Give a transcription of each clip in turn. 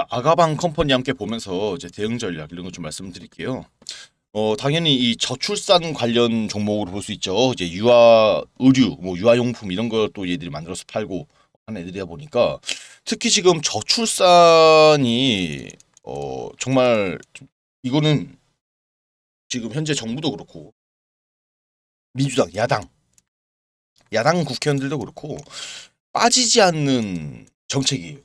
그러니까 아가방 컴퍼니 함께 보면서 이제 대응 전략 이런 거 좀 말씀드릴게요. 어 당연히 이 저출산 관련 종목으로 볼 수 있죠. 이제 유아 의류, 뭐 유아용품 이런 걸또 얘들이 만들어서 팔고 하는 애들이다 보니까 특히 지금 저출산이 어 정말 이거는 지금 현재 정부도 그렇고 민주당 야당 야당 국회의원들도 그렇고 빠지지 않는 정책이에요.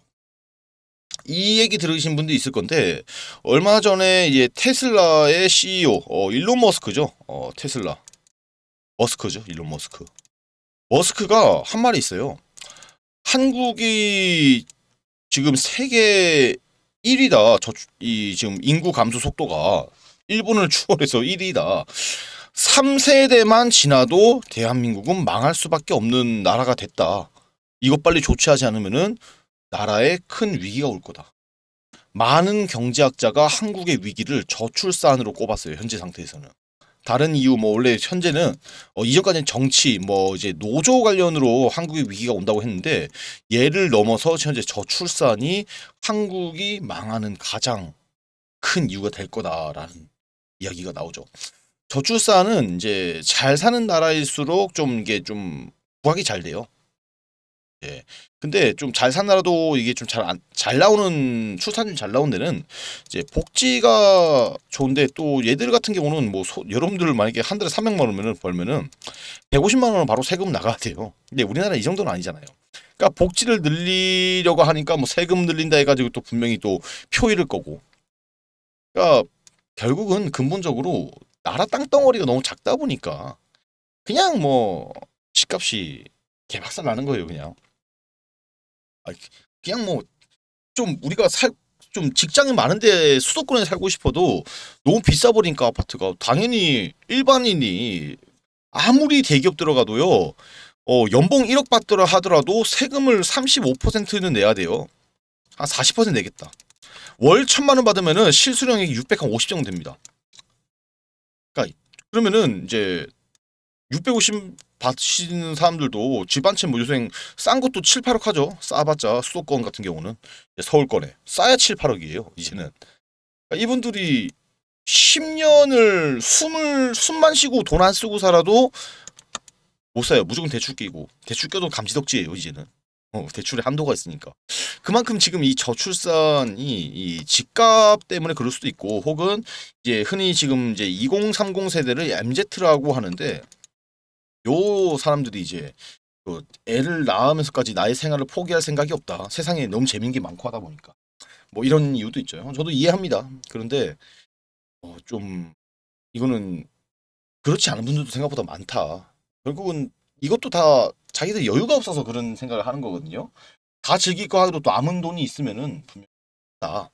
이 얘기 들으신 분도 있을 건데 얼마 전에 이제 테슬라의 CEO 어, 일론 머스크죠. 어, 테슬라 머스크죠. 일론 머스크. 머스크가 한 말이 있어요. 한국이 지금 세계 1위다. 저, 이 지금 인구 감소 속도가 일본을 추월해서 1위다. 3세대만 지나도 대한민국은 망할 수밖에 없는 나라가 됐다. 이것 빨리 조치하지 않으면은 나라에 큰 위기가 올 거다. 많은 경제학자가 한국의 위기를 저출산으로 꼽았어요. 현재 상태에서는. 다른 이유 뭐 원래 현재는 어, 이전까지는 정치 뭐 이제 노조 관련으로 한국의 위기가 온다고 했는데 예를 넘어서 현재 저출산이 한국이 망하는 가장 큰 이유가 될 거다라는 이야기가 나오죠. 저출산은 이제 잘 사는 나라일수록 좀 이게 좀 구하기 잘 돼요. 예. 근데 좀 잘 산 나라도 이게 좀잘잘 나오는 출산율 잘 나온 데는 이제 복지가 좋은데 또 얘들 같은 경우는 뭐 소, 여러분들 만약에 한 달에 300만 원을 벌면은 150만 원은 바로 세금 나가야 돼요. 근데 우리나라 이 정도는 아니잖아요. 그러니까 복지를 늘리려고 하니까 뭐 세금 늘린다 해가지고 또 분명히 또 표의를 거고. 그러니까 결국은 근본적으로 나라 땅덩어리가 너무 작다 보니까 그냥 뭐 집값이 개박살 나는 거예요 그냥. 아, 그냥 뭐 좀 우리가 살 좀 직장이 많은데 수도권에 살고 싶어도 너무 비싸 버리니까 아파트가 당연히 일반인이 아무리 대기업 들어가도요. 어, 연봉 1억 받더라 하더라도 세금을 35%는 내야 돼요. 한 40% 내겠다. 월1 천만 원 받으면은 실수령액이 650 정도 됩니다. 그러니까 그러면은 이제 650 받으시는 사람들도 집안채 뭐 요새 싼 것도 7, 8억 하죠. 싸봤자 수도권 같은 경우는 서울권에 싸야 7, 8억이에요. 이제는 그러니까 이분들이 10년을 숨을 숨만 쉬고 돈 안 쓰고 살아도 못 사요. 무조건 대출 끼고 대출 껴도 감지덕지예요. 이제는 어, 대출에 한도가 있으니까 그만큼 지금 이 저출산이 이 집값 때문에 그럴 수도 있고 혹은 이제 흔히 지금 이제 2030 세대를 MZ라고 하는데 요 사람들이 이제 그 애를 낳으면서까지 나의 생활을 포기할 생각이 없다. 세상에 너무 재밌는 게 많고 하다 보니까 뭐 이런 이유도 있죠. 저도 이해합니다. 그런데 어좀 이거는 그렇지 않은 분들도 생각보다 많다. 결국은 이것도 다 자기들 여유가 없어서 그런 생각을 하는 거거든요. 다 즐길 거 하고도 또 남은 돈이 있으면은 분명히 다.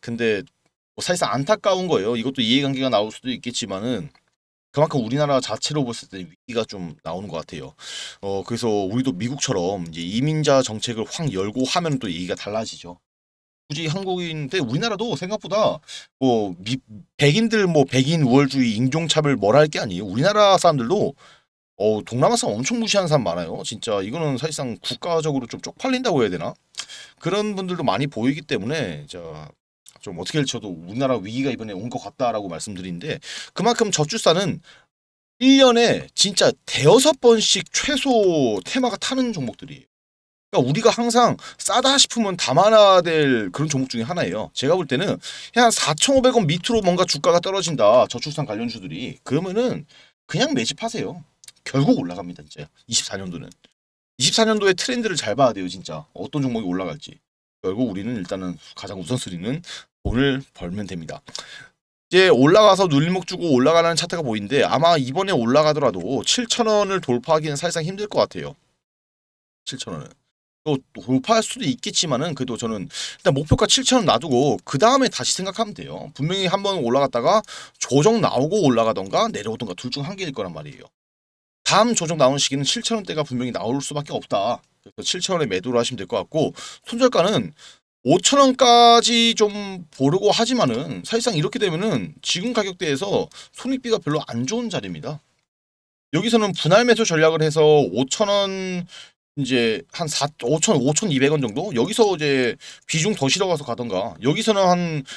근데 뭐 사실상 안타까운 거예요. 이것도 이해관계가 나올 수도 있겠지만은 그만큼 우리나라 자체로 봤을 때 위기가 좀 나오는 것 같아요. 어, 그래서 우리도 미국처럼 이제 이민자 정책을 확 열고 하면 또 얘기가 달라지죠. 굳이 한국인인데 우리나라도 생각보다 뭐 미, 백인들 뭐 백인 우월주의 인종차별 뭐라 할게 아니에요. 우리나라 사람들도 어, 동남아 사람 엄청 무시하는 사람 많아요. 진짜 이거는 사실상 국가적으로 좀 쪽팔린다고 해야 되나? 그런 분들도 많이 보이기 때문에 자, 좀 어떻게 될지 저도 우리나라 위기가 이번에 온 것 같다라고 말씀드리는데 그만큼 저출산은 1년에 진짜 대여섯 번씩 최소 테마가 타는 종목들이에요. 그러니까 우리가 항상 싸다 싶으면 담아놔야 될 그런 종목 중에 하나예요. 제가 볼 때는 한 4,500원 밑으로 뭔가 주가가 떨어진다. 저출산 관련주들이. 그러면은 그냥 매집하세요. 결국 올라갑니다. 진짜 24년도는. 24년도에 트렌드를 잘 봐야 돼요. 진짜. 어떤 종목이 올라갈지. 결국 우리는 일단은 가장 우선순위는 돈을 벌면 됩니다. 이제 올라가서 눌림목 주고 올라가는 차트가 보이는데 아마 이번에 올라가더라도 7천원을 돌파하기는 사실상 힘들 것 같아요. 7천원은 돌파할 수도 있겠지만은 그래도 저는 일단 목표가 7천원 놔두고 그 다음에 다시 생각하면 돼요. 분명히 한번 올라갔다가 조정 나오고 올라가던가 내려오던가 둘 중 한 개일 거란 말이에요. 다음 조정 나오는 시기는 7천원대가 분명히 나올 수밖에 없다. 그래서 7천원에 매도를 하시면 될 것 같고 손절가는 5천 원까지 좀 보려고 하지만은 사실상 이렇게 되면은 지금 가격대에서 손익비가 별로 안 좋은 자리입니다. 여기서는 분할 매수 전략을 해서 5천 원 이제 한 4, 5천 5,200원 정도 여기서 이제 비중 더 실어가서 가던가 여기서는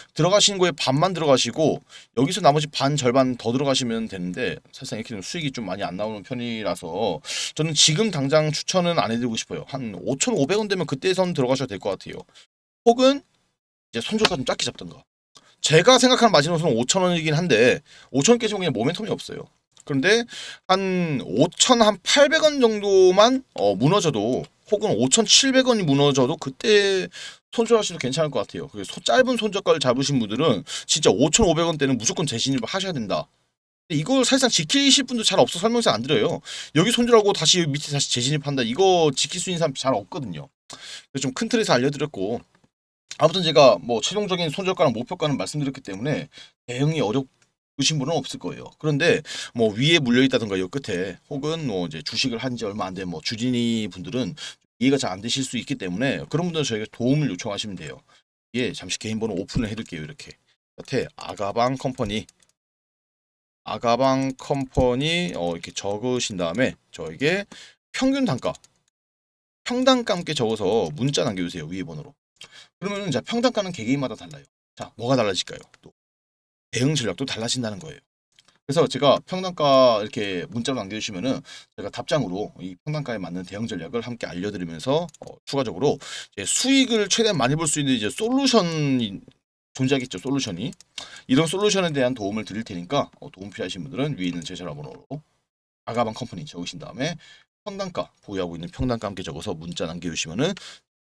한들어가신 거에 반만 들어가시고 여기서 나머지 반 절반 더 들어가시면 되는데 사실상 이렇게 좀 수익이 좀 많이 안 나오는 편이라서 저는 지금 당장 추천은 안 해드리고 싶어요 한 5,500원 되면 그때선 들어가셔도 될 것 같아요 혹은 이제 손조사 좀 작게 잡던가. 제가 생각하는 마지노선은 5천원이긴 한데 5천원까지 면기엔 모멘텀이 없어요. 그런데 한 5천 한 800원 정도만 어, 무너져도 혹은 5,700원이 무너져도 그때 손절하셔도 괜찮을 것 같아요. 그래서 짧은 손절가를 잡으신 분들은 진짜 5,500원대는 무조건 재신입 하셔야 된다. 이걸 사실상 지키실 분도 잘 없어 설명서 안 드려요. 여기 손절하고 다시 밑에 다시 재진입한다. 이거 지킬 수 있는 사람 잘 없거든요. 그래서 좀 큰 틀에서 알려드렸고 아무튼 제가 뭐 최종적인 손절가랑 목표가는 말씀드렸기 때문에 대응이 어렵 의심 분은 없을 거예요. 그런데 뭐 위에 물려 있다든가 요 끝에 혹은 뭐 이제 주식을 한 지 얼마 안 된 뭐 주진이 분들은 이해가 잘 안 되실 수 있기 때문에 그런 분들은 저희가 도움을 요청하시면 돼요. 예, 잠시 개인 번호 오픈을 해드릴게요 이렇게 끝에 아가방 컴퍼니 아가방 컴퍼니 어, 이렇게 적으신 다음에 저에게 평균 단가 평단가 함께 적어서 문자 남겨주세요. 위에 번호로. 그러면 자 평단가는 개개인마다 달라요. 자 뭐가 달라질까요? 또 대응 전략도 달라진다는 거예요. 그래서 제가 평단가 이렇게 문자로 남겨주시면은 제가 답장으로 이 평단가에 맞는 대응 전략을 함께 알려드리면서 어, 추가적으로 수익을 최대한 많이 볼 수 있는 이제 솔루션 존재하겠죠 솔루션이 이런 솔루션에 대한 도움을 드릴 테니까 어, 도움 필요하신 분들은 위에 있는 제 전화번호로 아가방 컴퍼니 적으신 다음에 평단가 보유하고 있는 평단가 함께 적어서 문자 남겨주시면은